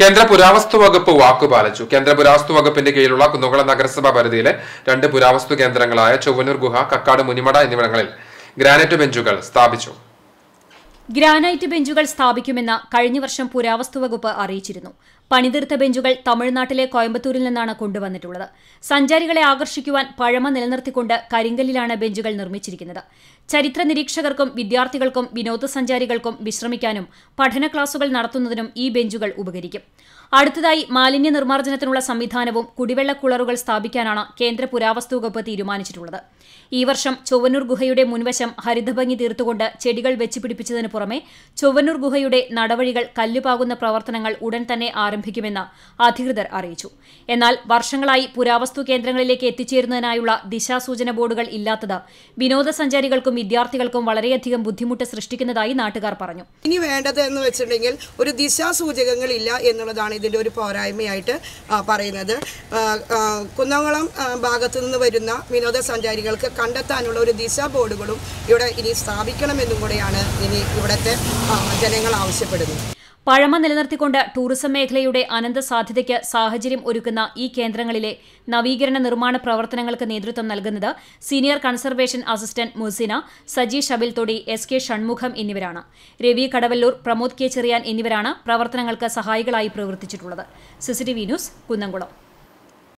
കേന്ദ്ര പുരാവസ്തു വകുപ്പ് വാക്കുപാലിച്ചു കേന്ദ്ര പുരാവസ്തു വകുപ്പിന്റെ കീഴിലുള്ള കുന്നുകുളം നഗരസഭാ പരിധിയിലെ രണ്ട് പുരാവസ്തു കേന്ദ്രങ്ങളായ ചൊവ്വനൂർ ഗുഹ കക്കാട് മുനിമട എന്നിവിടങ്ങളിൽ ഗ്രാനൈറ്റ് ബെഞ്ചുകൾ സ്ഥാപിച്ചു ഗ്രാനൈറ്റ് ബെഞ്ചുകൾ സ്ഥാപിക്കുമെന്ന് കഴിഞ്ഞ വർഷം പുരാവസ്തു വകുപ്പ് അറിയിച്ചിരുന്നു പണിതീർത്ത ബെഞ്ചുകൾ തമിഴ്നാട്ടിലെ കോയമ്പത്തൂരിൽ നിന്നാണ് കൊണ്ടുവന്നിട്ടുള്ളത് സഞ്ചാരികളെ ആകർഷിക്കുവാൻ പഴമ നിലനിർത്തിക്കൊണ്ട് കരിങ്കല്ലിലാണ് ബെഞ്ചുകൾ നിർമ്മിച്ചിരിക്കുന്നത് ചരിത്ര നിരീക്ഷകർക്കും വിദ്യാർത്ഥികൾക്കും വിനോദസഞ്ചാരികൾക്കും വിശ്രമിക്കാനും പഠന ക്ലാസുകൾ നടത്തുന്നതിനും ഈ ബെഞ്ചുകൾ ഉപകരിക്കും അടുത്തതായി മാലിന്യ നിർമ്മാർജ്ജനത്തിനുള്ള സംവിധാനവും കുടിവെള്ള കുളറുകൾ സ്ഥാപിക്കാനാണ് കേന്ദ്ര പുരാവസ്തു വകുപ്പ് തീരുമാനിച്ചിട്ടുള്ളത് ഈ വർഷം ചൊവ്വന്നൂർ ഗുഹയുടെ മുൻവശം ഹരിതഭംഗി തീർത്തുകൊണ്ട് ചെടികൾ വെച്ചുപിടിപ്പിച്ചതിന് പുറമെ ചൊവ്വന്നൂർ ഗുഹയുടെ നടവഴികൾ കല്ലുപാകുന്ന പ്രവർത്തനങ്ങൾ ഉടൻ തന്നെ ആരംഭിക്കുമെന്ന് അധികൃതർ അറിയിച്ചു എന്നാൽ വർഷങ്ങളായി പുരാവസ്തു കേന്ദ്രങ്ങളിലേക്ക് എത്തിച്ചേരുന്നതിനായുള്ള ദിശാസൂചന ബോർഡുകൾ ഇല്ലാത്തത് വിനോദസഞ്ചാരികൾക്കും വിദ്യാർത്ഥികൾക്കും വളരെയധികം ബുദ്ധിമുട്ട് സൃഷ്ടിക്കുന്നതായി നാട്ടുകാർ പറഞ്ഞു ഇനി വേണ്ടത് എന്ന് വെച്ചിട്ടുണ്ടെങ്കിൽ ഒരു ദിശാസൂചകങ്ങൾ ഇല്ല എന്നുള്ളതാണ് ഇതിന്റെ ഒരു പോരായ്മയായിട്ട് പറയുന്നത് കുന്നംകുളം ഭാഗത്തു നിന്ന് വരുന്ന വിനോദസഞ്ചാരികൾക്ക് കണ്ടെത്താനുള്ള ഒരു ദിശാ ബോർഡുകളും ഇവിടെ ഇനി സ്ഥാപിക്കണമെന്നും കൂടെയാണ് ഇനി അവിടുത്തെ ജനങ്ങൾ ആവശ്യപ്പെടുന്നു പഴമ നിലനിർത്തിക്കൊണ്ട് ടൂറിസം മേഖലയുടെ അനന്ത സാധ്യതയ്ക്ക് സാഹചര്യം ഒരുക്കുന്ന ഈ കേന്ദ്രങ്ങളിലെ നവീകരണ നിർമ്മാണ പ്രവർത്തനങ്ങൾക്ക് നേതൃത്വം നൽകുന്നത് senior conservation assistant Musina Saji Shabilthodi S K Shanmugham എന്നിവരാണ് രവി കടവല്ലൂർ പ്രമോദ് കെ ചെറിയാൻ എന്നിവരാണ് പ്രവർത്തനങ്ങൾക്ക് സഹായികളായി പ്രവർത്തിച്ചിട്ടുള്ളത് സിസിടിവി ന്യൂസ് കുന്നംകുളം